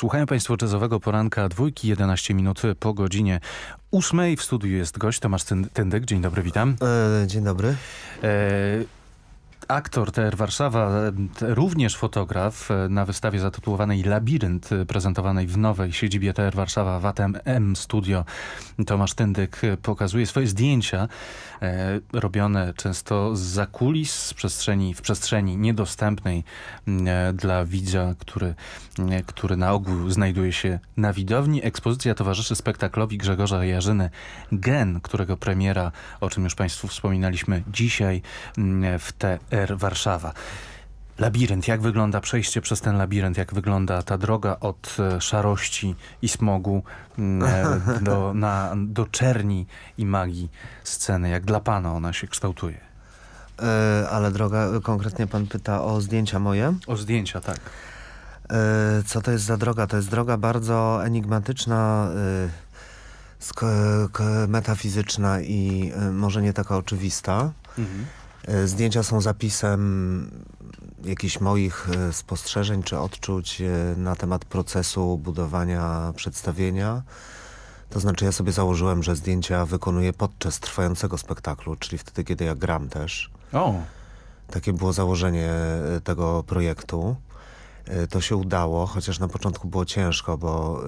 Słuchają Państwo jazzowego poranka dwójki, 11 minut po godzinie ósmej. W studiu jest gość Tomasz Tendek. Dzień dobry, witam. E, dzień dobry. E, Aktor TR Warszawa, e, również fotograf e, na wystawie zatytułowanej Labirynt, e, prezentowanej w nowej siedzibie TR Warszawa Watem M Studio. Tomasz Tyndyk pokazuje swoje zdjęcia e, robione często z kulis z przestrzeni, w przestrzeni niedostępnej e, dla widza, który, e, który na ogół znajduje się na widowni. Ekspozycja towarzyszy spektaklowi Grzegorza Jarzyny Gen, którego premiera, o czym już Państwu wspominaliśmy dzisiaj w TR Warszawa. Labirynt, jak wygląda przejście przez ten labirynt, jak wygląda ta droga od e, szarości i smogu mm, e, do, na, do czerni i magii sceny, jak dla pana ona się kształtuje? E, ale droga, konkretnie pan pyta o zdjęcia moje? O zdjęcia, tak. co to jest za droga? To jest droga bardzo enigmatyczna, metafizyczna i może nie taka oczywista. Mhm. E, zdjęcia są zapisem jakichś moich e, spostrzeżeń czy odczuć e, na temat procesu budowania przedstawienia. To znaczy ja sobie założyłem, że zdjęcia wykonuję podczas trwającego spektaklu, czyli wtedy, kiedy ja gram też. O. Takie było założenie tego projektu. E, to się udało, chociaż na początku było ciężko, bo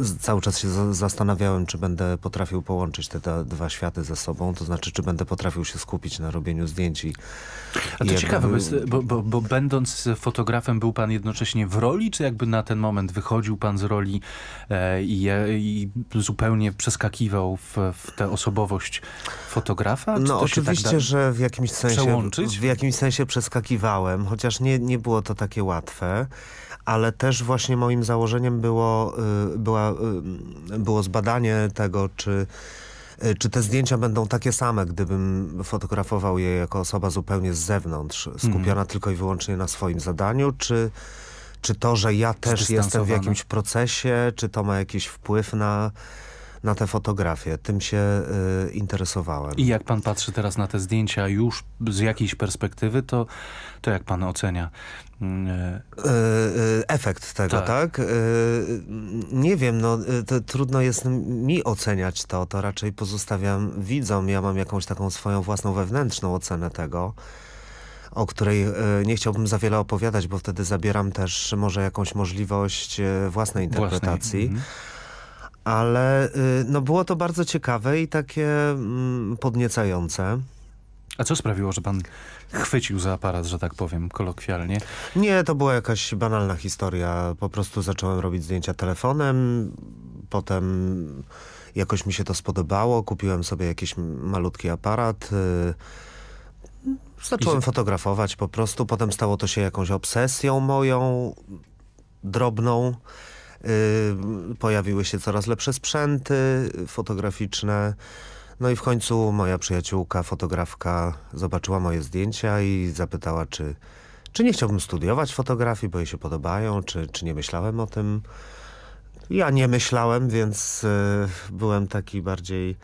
e, cały czas się zastanawiałem, czy będę potrafił połączyć te dwa światy ze sobą, to znaczy, czy będę potrafił się skupić na robieniu zdjęć. I, A to ciekawe, bo, bo, bo, będąc fotografem był pan jednocześnie w roli, czy jakby na ten moment wychodził pan z roli e, i, i, zupełnie przeskakiwał w, w, tę osobowość fotografa? Czy no tak oczywiście, tak że w jakimś sensie przełączyć? w jakimś sensie przeskakiwałem, chociaż nie, nie nie było to takie łatwe, ale też właśnie moim założeniem było, y, była, y, było zbadanie tego, czy y, czy te zdjęcia będą takie same, gdybym fotografował je jako osoba zupełnie z zewnątrz, skupiona mhm. tylko i wyłącznie na swoim zadaniu, czy, czy to, że ja też jestem w jakimś procesie, czy to ma jakiś wpływ na, na te fotografie. Tym się y, interesowałem. I jak pan patrzy teraz na te zdjęcia już z jakiejś perspektywy, to, to jak pan ocenia y, y, y, efekt tego, tak? tak? Nie wiem, no trudno jest mi oceniać to, to raczej pozostawiam widzom. Ja mam jakąś taką swoją własną wewnętrzną ocenę tego, o której nie chciałbym za wiele opowiadać, bo wtedy zabieram też może jakąś możliwość własnej interpretacji. Własnej. Mhm ale y, no było to bardzo ciekawe i takie mm, podniecające. A co sprawiło, że pan chwycił za aparat, że tak powiem, kolokwialnie? Nie, to była jakaś banalna historia. Po prostu zacząłem robić zdjęcia telefonem, potem jakoś mi się to spodobało, kupiłem sobie jakiś malutki aparat, y, Zacząłem I... fotografować po prostu, potem stało to się jakąś obsesją moją, drobną. Y, pojawiły się coraz lepsze sprzęty fotograficzne. No i w końcu moja przyjaciółka, fotografka zobaczyła moje zdjęcia i zapytała, czy, czy nie chciałbym studiować fotografii, bo jej się podobają, czy, czy nie myślałem o tym. Ja nie myślałem, więc y, byłem taki bardziej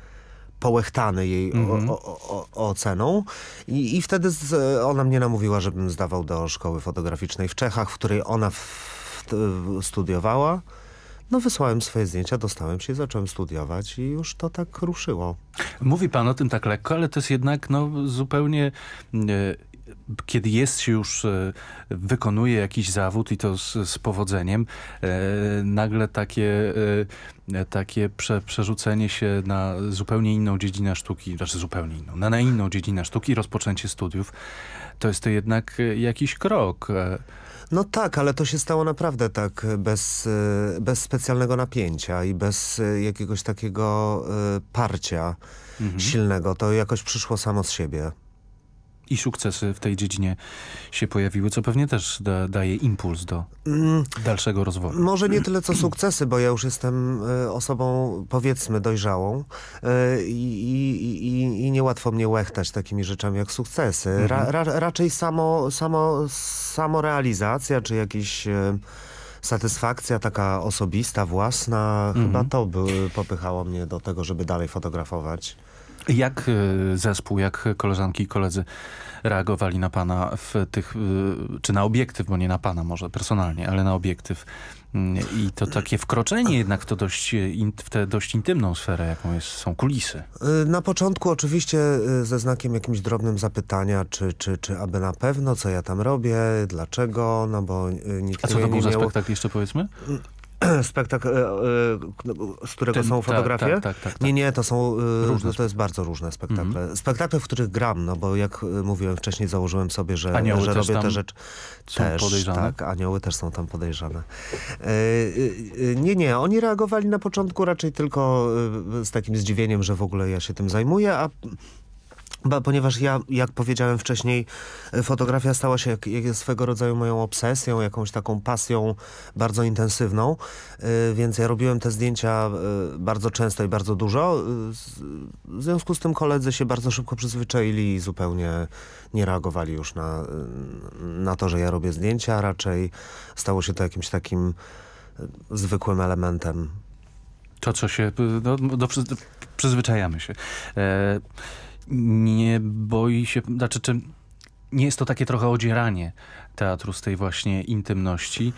połechtany jej mm -hmm. o, o, o, oceną. I, I wtedy z, ona mnie namówiła, żebym zdawał do szkoły fotograficznej w Czechach, w której ona w, studiowała. No wysłałem swoje zdjęcia, dostałem się, zacząłem studiować i już to tak ruszyło. Mówi pan o tym tak lekko, ale to jest jednak no, zupełnie... E, kiedy jest już, e, wykonuje jakiś zawód i to z, z powodzeniem, e, nagle takie, e, takie prze, przerzucenie się na zupełnie inną dziedzinę sztuki, znaczy zupełnie inną, na, na inną dziedzinę sztuki, rozpoczęcie studiów, to jest to jednak e, jakiś krok. No tak, ale to się stało naprawdę tak e, bez, e, bez specjalnego napięcia i bez e, jakiegoś takiego parcia mhm. silnego. To jakoś przyszło samo z siebie i sukcesy w tej dziedzinie się pojawiły, co pewnie też da, daje impuls do mm. dalszego rozwoju. Może nie tyle co sukcesy, bo ja już jestem e, osobą powiedzmy dojrzałą e, i, i, i niełatwo mnie łechtać takimi rzeczami jak sukcesy. Ra, mhm. ra, raczej samo, samo, samorealizacja czy jakiś e, satysfakcja taka osobista, własna, mm chyba mhm. to by, popychało mnie do tego, żeby dalej fotografować. Jak e, zespół, jak koleżanki i koledzy reagowali na pana w tych, e, czy na obiektyw, bo nie na pana może personalnie, ale na obiektyw mm, i to takie wkroczenie jednak w, to dość, e, w tę dość intymną sferę, jaką jest, są kulisy. Na początku oczywiście ze znakiem jakimś drobnym zapytania, czy, czy, czy aby na pewno, co ja tam robię, dlaczego, no bo nikt A co to był nie za miał... spektakl jeszcze powiedzmy? Mm, spektakl, e, e, no, z którego są tak, tak, fotografie? Tak, tak, tak, nie, nie, to są e, różne. No, to jest bardzo różne spektakle. Mm Spektakle, w których gram, no bo jak mówiłem wcześniej, założyłem sobie, że, że robię te rzeczy. Też, podejrzane? tak, anioły też są tam podejrzane. Nie, nie, oni reagowali na początku raczej tylko z takim zdziwieniem, że w ogóle ja się tym zajmuję, a bo, ponieważ ja, jak powiedziałem wcześniej, e, fotografia stała się jak, jak swego rodzaju moją obsesją, jakąś taką pasją bardzo intensywną, e, więc ja robiłem te zdjęcia e, bardzo często i bardzo dużo. w związku z tym koledzy się bardzo szybko przyzwyczaili i zupełnie nie reagowali już na, na to, że ja robię zdjęcia. Raczej stało się to jakimś takim zwykłym elementem. To, co się... No, do, przyzwyczajamy się. E nie boi się, znaczy czy nie jest to takie trochę odzieranie teatru z tej właśnie intymności.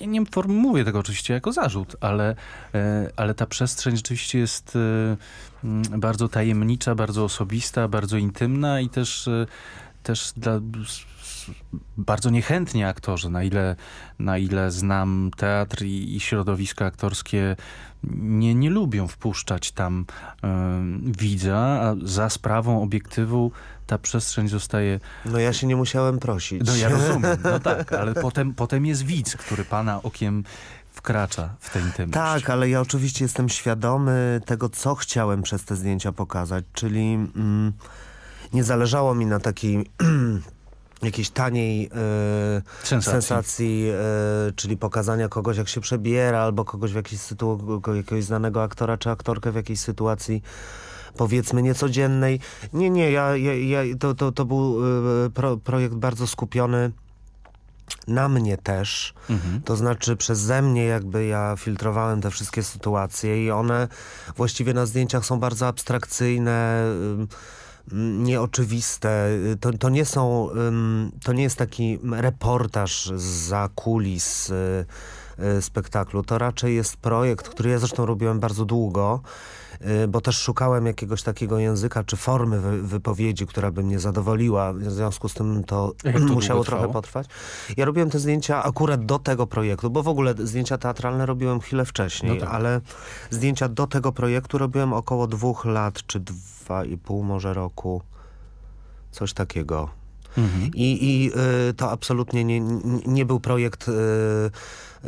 Ja nie formułuję tego oczywiście jako zarzut, ale, e, ale ta przestrzeń rzeczywiście jest e, mm, bardzo tajemnicza, bardzo osobista, bardzo intymna i też, e, też dla bardzo niechętnie aktorzy, na ile, na ile znam teatr i, i środowiska aktorskie nie, nie lubią wpuszczać tam y, widza, a za sprawą obiektywu ta przestrzeń zostaje... No ja się nie musiałem prosić. No ja rozumiem, no tak, ale potem, potem jest widz, który pana okiem wkracza w ten temat Tak, ale ja oczywiście jestem świadomy tego, co chciałem przez te zdjęcia pokazać, czyli... Mm, nie zależało mi na takiej jakiejś taniej e, sensacji, sensacji e, czyli pokazania kogoś jak się przebiera albo kogoś w jakiejś jakiegoś znanego aktora czy aktorkę w jakiejś sytuacji powiedzmy niecodziennej. Nie, nie, ja, ja, ja to, to, to był e, pro, projekt bardzo skupiony na mnie też, mhm. to znaczy przeze mnie jakby ja filtrowałem te wszystkie sytuacje i one właściwie na zdjęciach są bardzo abstrakcyjne, y, nieoczywiste. To, to, nie są, to nie jest taki reportaż za kulis y, Y, spektaklu. To raczej jest projekt, który ja zresztą robiłem bardzo długo, y, bo też szukałem jakiegoś takiego języka czy formy wypowiedzi, która by mnie zadowoliła. W związku z tym to, to musiało trochę potrwać. Ja robiłem te zdjęcia akurat do tego projektu, bo w ogóle zdjęcia teatralne robiłem chwilę wcześniej, no tak. ale zdjęcia do tego projektu robiłem około dwóch lat, czy dwa i pół może roku. Coś takiego. Mhm. I, i y, to absolutnie nie, nie był projekt... Y,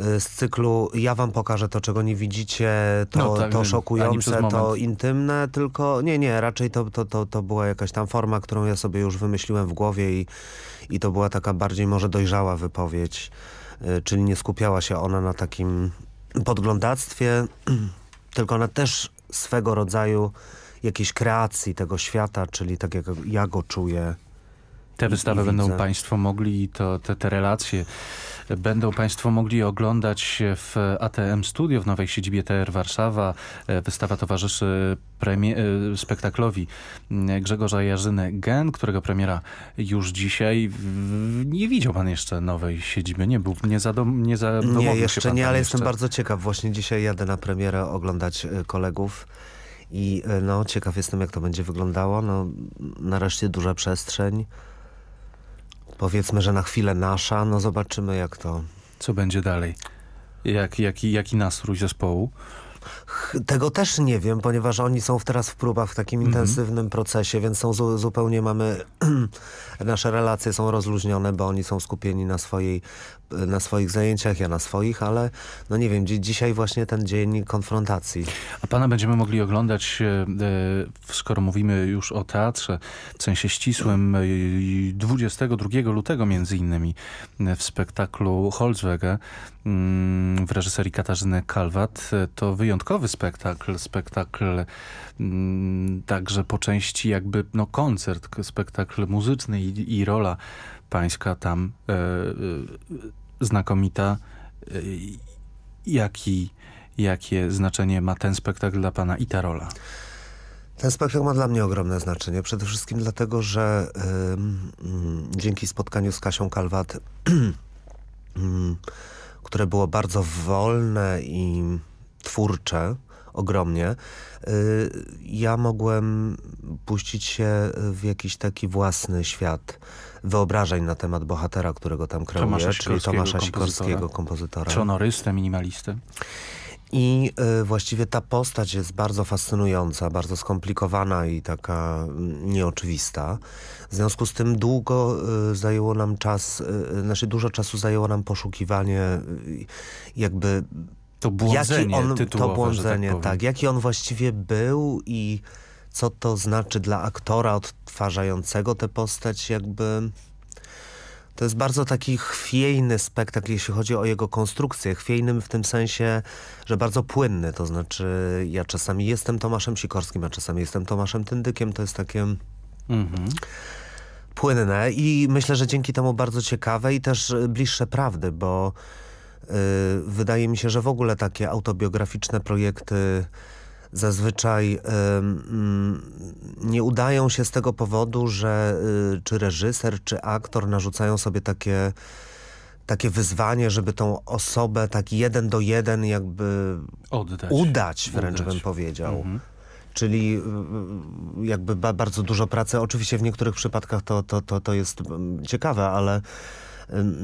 Y, z cyklu ja wam pokażę to, czego nie widzicie, to, no tak, to szokujące, to intymne, tylko nie, nie, raczej to, to, to, to była jakaś tam forma, którą ja sobie już wymyśliłem w głowie i, i to była taka bardziej może dojrzała wypowiedź, y, czyli nie skupiała się ona na takim podglądactwie, tylko na też swego rodzaju jakiejś kreacji tego świata, czyli tak jak ja go czuję. Te wystawy będą Państwo mogli to, te, te relacje Będą Państwo mogli oglądać w ATM Studio w nowej siedzibie TR Warszawa. E, wystawa towarzyszy e, spektaklowi mm, Grzegorza Jarzyny Gen, którego premiera już dzisiaj. Nie widział Pan jeszcze nowej siedziby, nie był, nie, zadom, nie za. Nie, jeszcze nie, ale jeszcze. jestem bardzo ciekaw. Właśnie dzisiaj jadę na premierę oglądać e, kolegów. I no, ciekaw jestem, jak to będzie wyglądało. No, nareszcie duża przestrzeń powiedzmy, że na chwilę nasza, no zobaczymy jak to... Co będzie dalej? Jak, jaki, jaki nastrój zespołu? Tego też nie wiem, ponieważ oni są teraz w próbach w takim mhm. intensywnym procesie, więc są zu zupełnie mamy, nasze relacje są rozluźnione, bo oni są skupieni na, swojej, na swoich zajęciach, ja na swoich, ale no nie wiem, dzi dzisiaj właśnie ten dzień konfrontacji. A pana będziemy mogli oglądać, e, e, skoro mówimy już o teatrze, w sensie ścisłym, 22 e, lutego między innymi w spektaklu Holzwege, Mm, w reżyserii Katarzyny Kalwat. To wyjątkowy spektakl, spektakl mm, także po części jakby no, koncert, spektakl muzyczny i, i rola pańska tam e, e, znakomita. E, jaki, jakie znaczenie ma ten spektakl dla pana i ta rola? Ten spektakl ma dla mnie ogromne znaczenie. Przede wszystkim dlatego, że y, y, dzięki spotkaniu z Kasią Kalwat y, które było bardzo wolne i twórcze ogromnie. Y, ja mogłem puścić się w jakiś taki własny świat wyobrażeń na temat bohatera, którego tam kreuję, Tomasza czyli Tomasza Sikorskiego, kompozytora. kompozytora. Sonorystę, minimalistę. I y, właściwie ta postać jest bardzo fascynująca, bardzo skomplikowana i taka mm, nieoczywista. W związku z tym długo y, zajęło nam czas, y, znaczy dużo czasu zajęło nam poszukiwanie y, jakby... To błądzenie jaki on, tytułowe, To tak błądzenie, tak, tak, Jaki on właściwie był i co to znaczy dla aktora odtwarzającego tę postać jakby... To jest bardzo taki chwiejny spektakl, jeśli chodzi o jego konstrukcję. Chwiejnym w tym sensie, że bardzo płynny. To znaczy ja czasami jestem Tomaszem Sikorskim, a czasami jestem Tomaszem Tyndykiem. To jest takie... Mhm płynne i myślę, że dzięki temu bardzo ciekawe i też bliższe prawdy, bo yy, wydaje mi się, że w ogóle takie autobiograficzne projekty zazwyczaj mm, nie udają się z tego powodu, że y, czy reżyser, czy aktor narzucają sobie takie takie wyzwanie, żeby tą osobę tak jeden do jeden jakby Oddać. udać, wręcz Oddać. bym powiedział. Mhm. Czyli y, y, jakby bardzo dużo pracy. Oczywiście w niektórych przypadkach to, to, to, to jest mm, ciekawe, ale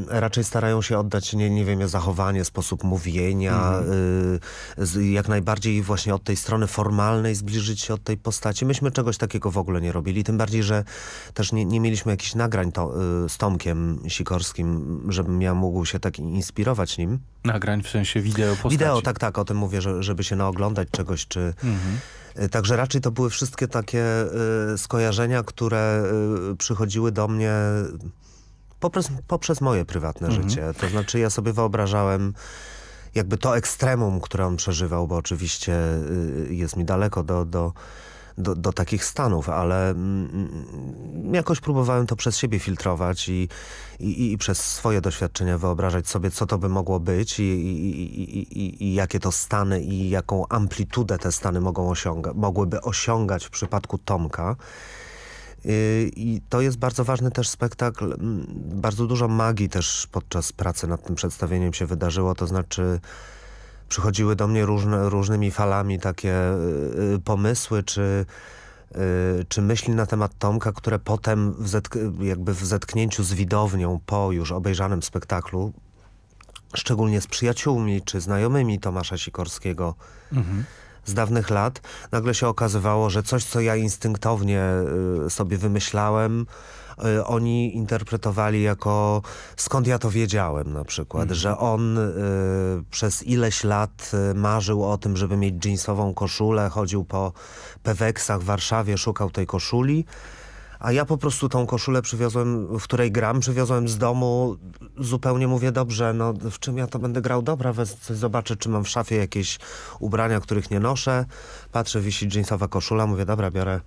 raczej starają się oddać, nie, nie wiem, zachowanie, sposób mówienia, mhm. jak najbardziej właśnie od tej strony formalnej zbliżyć się od tej postaci. Myśmy czegoś takiego w ogóle nie robili, tym bardziej, że też nie, nie mieliśmy jakichś nagrań to, y, z Tomkiem Sikorskim, żebym ja mógł się tak inspirować nim. Nagrań w sensie wideo postaci. Wideo, tak, tak, o tym mówię, że, żeby się naoglądać czegoś, czy... Mhm. Y, także raczej to były wszystkie takie y, skojarzenia, które y, przychodziły do mnie poprzez, poprzez moje prywatne mhm. życie. To znaczy ja sobie wyobrażałem jakby to ekstremum, które on przeżywał, bo oczywiście y, jest mi daleko do, do, do, do takich stanów, ale mm, mm, jakoś próbowałem to przez siebie filtrować i, i, i, przez swoje doświadczenia wyobrażać sobie, co to by mogło być i, i, i jakie to stany i jaką amplitudę te stany mogą osiąga mogłyby osiągać w przypadku Tomka. Y, I to jest bardzo ważny też spektakl. Mm, bardzo dużo magii też podczas pracy nad tym przedstawieniem się wydarzyło. To znaczy przychodziły do mnie różne, różnymi falami takie y, y, pomysły czy, czy myśli na temat Tomka, które potem w jakby w zetknięciu z widownią po już obejrzanym spektaklu szczególnie z przyjaciółmi czy znajomymi Tomasza Sikorskiego, mhm z dawnych lat, nagle się okazywało, że coś, co ja instynktownie y, sobie wymyślałem, y, oni interpretowali jako skąd ja to wiedziałem na przykład, mhm. że on y, przez ileś lat y, marzył o tym, żeby mieć jeansową koszulę, chodził po peweksach w Warszawie, szukał tej koszuli a ja po prostu tą koszulę przywiozłem, w której gram, przywiozłem z domu. Zupełnie mówię, dobrze, no w czym ja to będę grał? Dobra, wezmę, zobaczę, czy mam w szafie jakieś ubrania, których nie noszę. Patrzę, wisi jeansowa koszula, mówię, dobra, biorę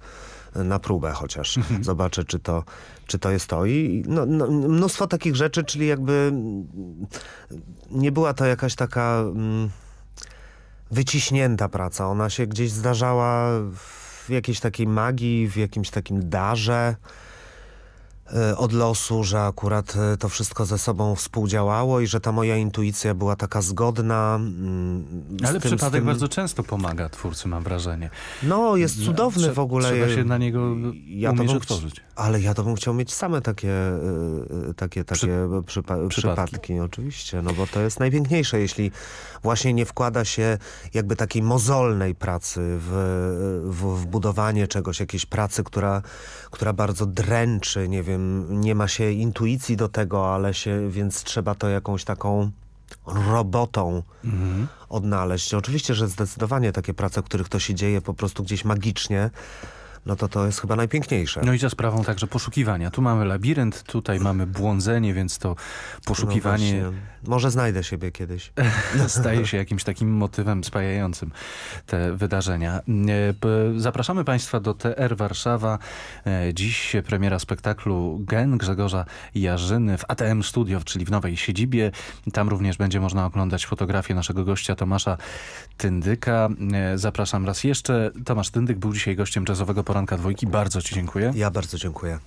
y, na próbę chociaż. Mhm. Zobaczę, czy to, czy to jest to. I no, no, mnóstwo takich rzeczy, czyli jakby mm, nie była to jakaś taka... Mm, wyciśnięta praca. Ona się gdzieś zdarzała w w jakiejś takiej magii, w jakimś takim darze. E, od losu, że akurat e, to wszystko ze sobą współdziałało i że ta moja intuicja była taka zgodna. Mm, ale tym, przypadek tym... bardzo często pomaga twórcy, mam wrażenie. No, jest no, cudowny Trze w ogóle. Trzeba się na niego ja umieć otworzyć. Ale ja to bym chciał mieć same takie, takie, takie Przy... przypa przypadki. przypadki, oczywiście. No bo to jest najpiękniejsze, jeśli właśnie nie wkłada się jakby takiej mozolnej pracy w, w, w budowanie czegoś, jakiejś pracy, która, która bardzo dręczy, nie wiem, nie ma się intuicji do tego, ale się, więc trzeba to jakąś taką robotą mhm. odnaleźć. Oczywiście, że zdecydowanie takie prace, w których to się dzieje po prostu gdzieś magicznie, no to to jest chyba najpiękniejsze. No i za sprawą także poszukiwania. Tu mamy labirynt, tutaj mm. mamy błądzenie, więc to no poszukiwanie no może znajdę siebie kiedyś. Staje się jakimś takim motywem spajającym te wydarzenia. E, zapraszamy Państwa do TR Warszawa. E, dziś premiera spektaklu Gen Grzegorza Jarzyny w ATM Studio, czyli w nowej siedzibie. Tam również będzie można oglądać fotografię naszego gościa Tomasza Tyndyka. E, zapraszam raz jeszcze. Tomasz Tyndyk był dzisiaj gościem jazzowego poranka dwójki. Bardzo Ci dziękuję. Ja bardzo dziękuję.